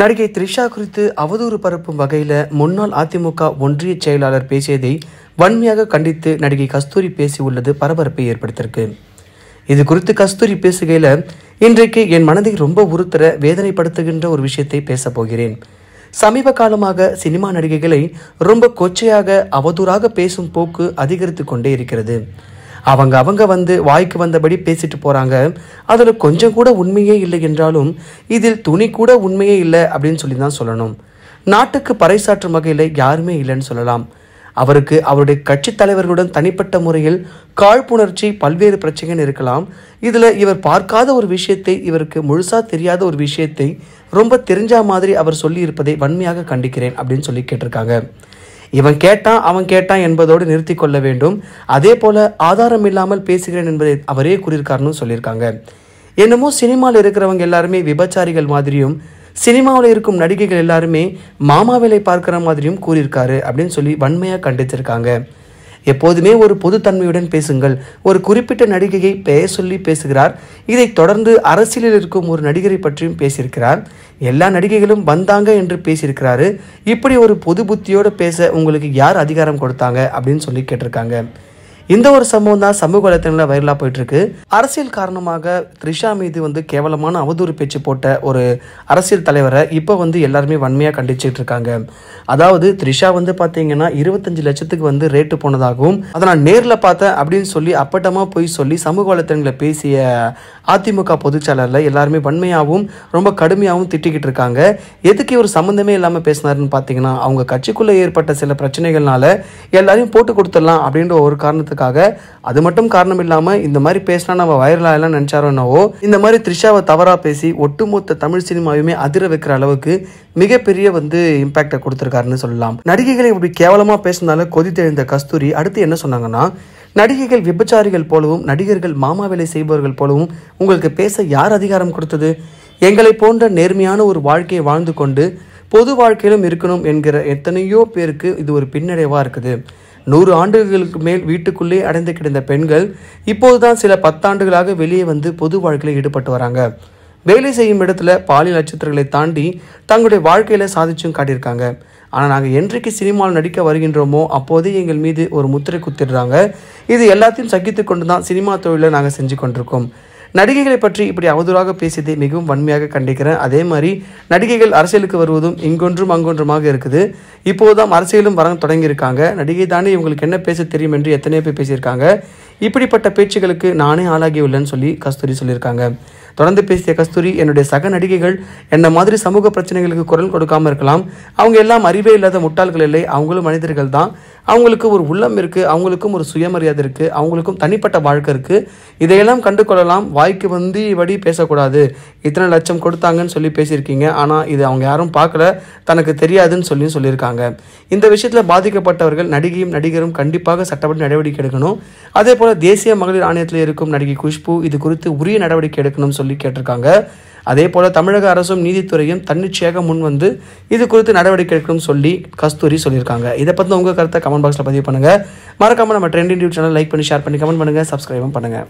நடிகை த்ரிஷா குறித்து அவதூறு பரப்பும் வகையில் முன்னாள் அதிமுக ஒன்றிய செயலாளர் பேசியதை வன்மையாக கண்டித்து நடிகை கஸ்தூரி பேசியுள்ளது பரபரப்பை ஏற்படுத்தியிருக்கு இது குறித்து கஸ்தூரி பேசுகையில் இன்றைக்கு என் மனதை ரொம்ப உறுத்தர வேதனைப்படுத்துகின்ற ஒரு விஷயத்தை போகிறேன் சமீப காலமாக சினிமா நடிகைகளை ரொம்ப கொச்சையாக அவதூறாக பேசும் போக்கு அதிகரித்து கொண்டே இருக்கிறது அவங்க அவங்க வந்து வாய்க்கு வந்தபடி பேசிட்டு போகிறாங்க அதில் கொஞ்சம் கூட உண்மையே இல்லை என்றாலும் இதில் துணி கூட உண்மையே இல்லை அப்படின்னு சொல்லி தான் சொல்லணும் நாட்டுக்கு பறைசாற்றும் வகையில் யாருமே இல்லைன்னு சொல்லலாம் அவருக்கு அவருடைய கட்சி தலைவர்களுடன் தனிப்பட்ட முறையில் காழ்ப்புணர்ச்சி பல்வேறு பிரச்சனைகள் இருக்கலாம் இதில் இவர் பார்க்காத ஒரு விஷயத்தை இவருக்கு முழுசாக தெரியாத ஒரு விஷயத்தை ரொம்ப தெரிஞ்ச மாதிரி அவர் சொல்லியிருப்பதை வன்மையாக கண்டிக்கிறேன் அப்படின்னு சொல்லி கேட்டிருக்காங்க இவன் கேட்டான் அவன் கேட்டான் என்பதோடு நிறுத்தி கொள்ள வேண்டும் அதே போல ஆதாரம் இல்லாமல் பேசுகிறேன் என்பதை அவரே கூறியிருக்காருன்னு சொல்லியிருக்காங்க என்னமோ சினிமாவில் இருக்கிறவங்க எல்லாருமே விபச்சாரிகள் மாதிரியும் சினிமாவில் இருக்கும் நடிகைகள் எல்லாருமே மாமாவிலை பார்க்குற மாதிரியும் கூறியிருக்காரு அப்படின்னு சொல்லி வன்மையாக கண்டிச்சிருக்காங்க எப்போதுமே ஒரு பொதுத்தன்மையுடன் பேசுங்கள் ஒரு குறிப்பிட்ட நடிகையை பெயர் சொல்லி பேசுகிறார் இதைத் தொடர்ந்து அரசியலில் இருக்கும் ஒரு நடிகரை பற்றியும் பேசியிருக்கிறார் எல்லா நடிகைகளும் வந்தாங்க என்று பேசியிருக்கிறாரு இப்படி ஒரு பொது புத்தியோடு பேச உங்களுக்கு யார் அதிகாரம் கொடுத்தாங்க அப்படின்னு சொல்லி கேட்டிருக்காங்க இந்த ஒரு சம்பவம் தான் சமூக வலைத்தளங்களில் வைரலாக போயிட்டு இருக்கு அரசியல் காரணமாக த்ரிஷா மீது வந்து கேவலமான அவதூறு பேச்சு போட்ட ஒரு அரசியல் தலைவரை இப்போ வந்து எல்லாருமே வன்மையாக கண்டிச்சுட்டு இருக்காங்க அதாவது த்ரிஷா வந்து பார்த்தீங்கன்னா இருபத்தஞ்சு லட்சத்துக்கு வந்து ரேட்டு போனதாகவும் அதை நான் நேரில் பார்த்தேன் அப்படின்னு சொல்லி அப்பட்டமாக போய் சொல்லி சமூக வலைத்தளங்களில் பேசிய அதிமுக பொதுச்செயலாளரில் எல்லாருமே வன்மையாகவும் ரொம்ப கடுமையாகவும் திட்டிக்கிட்டு இருக்காங்க எதுக்கு இவர் சம்மந்தமே இல்லாமல் பேசினாருன்னு பார்த்தீங்கன்னா அவங்க கட்சிக்குள்ளே ஏற்பட்ட சில பிரச்சனைகள்னால எல்லாரையும் போட்டு கொடுத்துடலாம் அப்படின்ற ஒரு காரணத்துக்கு பண்ணுறதுக்காக அது மட்டும் காரணம் இல்லாமல் இந்த மாதிரி பேசினா நம்ம வைரலாகலாம் நினச்சாரோ என்னவோ இந்த மாதிரி த்ரிஷாவை தவறாக பேசி ஒட்டுமொத்த தமிழ் சினிமாவையுமே அதிர வைக்கிற அளவுக்கு மிகப்பெரிய வந்து இம்பேக்டை கொடுத்துருக்காருன்னு சொல்லலாம் நடிகைகளை இப்படி கேவலமாக பேசினால கொதித்தெழுந்த கஸ்தூரி அடுத்து என்ன சொன்னாங்கன்னா நடிகைகள் விபச்சாரிகள் போலவும் நடிகர்கள் மாமா வேலை செய்பவர்கள் போலவும் உங்களுக்கு பேச யார் அதிகாரம் கொடுத்தது எங்களை போன்ற நேர்மையான ஒரு வாழ்க்கையை வாழ்ந்து கொண்டு பொது வாழ்க்கையிலும் இருக்கணும் என்கிற எத்தனையோ பேருக்கு இது ஒரு பின்னடைவாக இருக்குது நூறு ஆண்டுகளுக்கு மேல் வீட்டுக்குள்ளே அடைந்து கிடந்த பெண்கள் இப்போதுதான் சில பத்தாண்டுகளாக வெளியே வந்து பொது வாழ்க்கையில் ஈடுபட்டு வராங்க வேலை செய்யும் இடத்துல பாலியல் நட்சத்திரங்களை தாண்டி தங்களுடைய வாழ்க்கையில் சாதிச்சும் காட்டியிருக்காங்க ஆனால் நாங்கள் என்றைக்கு சினிமாவில் நடிக்க வருகின்றோமோ அப்போதே எங்கள் மீது ஒரு முத்திரை குத்திடுறாங்க இது எல்லாத்தையும் சகித்து கொண்டு தான் சினிமா தொழிலை நாங்கள் செஞ்சு கொண்டிருக்கோம் நடிகைகளை பற்றி இப்படி அவதூறாக பேசியதை மிகவும் வன்மையாக கண்டிக்கிறேன் அதே மாதிரி நடிகைகள் அரசியலுக்கு வருவதும் இங்கொன்றும் அங்கொன்றுமாக இருக்குது இப்போதுதான் அரசியலும் வர தொடங்கியிருக்காங்க நடிகை தானே இவங்களுக்கு என்ன பேச தெரியும் என்று எத்தனையோ பேர் பேசியிருக்காங்க இப்படிப்பட்ட பேச்சுகளுக்கு நானே உள்ளேன்னு சொல்லி கஸ்தூரி சொல்லியிருக்காங்க தொடர்ந்து பேசிய கஸ்தூரி என்னுடைய சக நடிகைகள் என்ன மாதிரி சமூக பிரச்சனைகளுக்கு குரல் கொடுக்காமல் இருக்கலாம் அவங்க எல்லாம் அறிவே இல்லாத முட்டாள்கள் இல்லை அவங்களும் மனிதர்கள் தான் அவங்களுக்கு ஒரு உள்ளம் இருக்குது அவங்களுக்கும் ஒரு சுயமரியாதை இருக்குது அவங்களுக்கும் தனிப்பட்ட வாழ்க்கை இருக்குது இதையெல்லாம் கண்டுகொள்ளலாம் வாய் வாய்க்கு வந்து வடி பேசக்கூடாது இத்தனை லட்சம் கொடுத்தாங்கன்னு சொல்லி பேசியிருக்கீங்க ஆனால் இது அவங்க யாரும் பார்க்கல தனக்கு தெரியாதுன்னு சொல்லி சொல்லியிருக்காங்க இந்த விஷயத்தில் பாதிக்கப்பட்டவர்கள் நடிகையும் நடிகரும் கண்டிப்பாக சட்டப்படி நடவடிக்கை எடுக்கணும் அதே போல் தேசிய மகளிர் ஆணையத்தில் இருக்கும் நடிகை குஷ்பு இது குறித்து உரிய நடவடிக்கை எடுக்கணும்னு சொல்லி கேட்டிருக்காங்க அதே போல் தமிழக அரசும் நீதித்துறையும் தன்னிச்சையாக முன் வந்து இது குறித்து நடவடிக்கை எடுக்கணும்னு சொல்லி கஸ்தூரி சொல்லியிருக்காங்க இதை பற்றி உங்கள் கருத்தை கமெண்ட் பாக்ஸில் பதிவு பண்ணுங்கள் மறக்காமல் நம்ம ட்ரெண்டிங் யூடியூப் சேனல் லைக் பண்ணி ஷேர் பண்ணி கமெண்ட் பண்ணுங்கள் சப்ஸ்கிரைபும் பண்ணுங்கள்